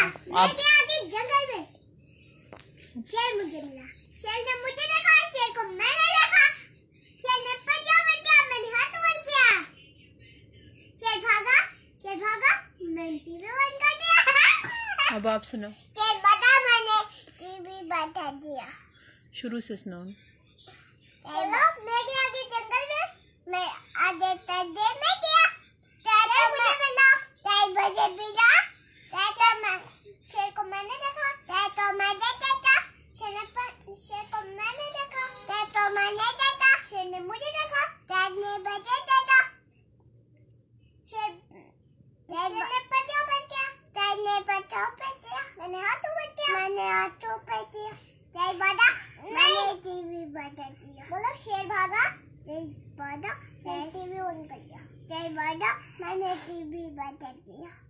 आप जंगल में शेर मुझे मिला शेर ने मुझे देखा शेर को मैंने देखा शेर ने पंजा बन गया मैंने हाथ बन गया शेर भागा शेर भागा मैं टीवी बन अब आप सुनो शेर बता मैंने टीवी बता दिया शुरू से सुनाओ हेलो मैंने देखा ते तो मैंने देखा शेर पर शेर को मैंने देखा ते तो मैंने देखा शेर ने मुझे देखा डैड ने मुझे देखा शेर डैड ने पत्तियों पर किया डैड ने पत्तियों पर किया मैंने हाथों पर किया मैंने हाथों पर किया डैड बोला मैंने टीवी बदल दिया बोलो शेर भागा डैड बोला मैंने टीवी ऑन कर दिया डैड बोला मैंने टीवी बदल दिया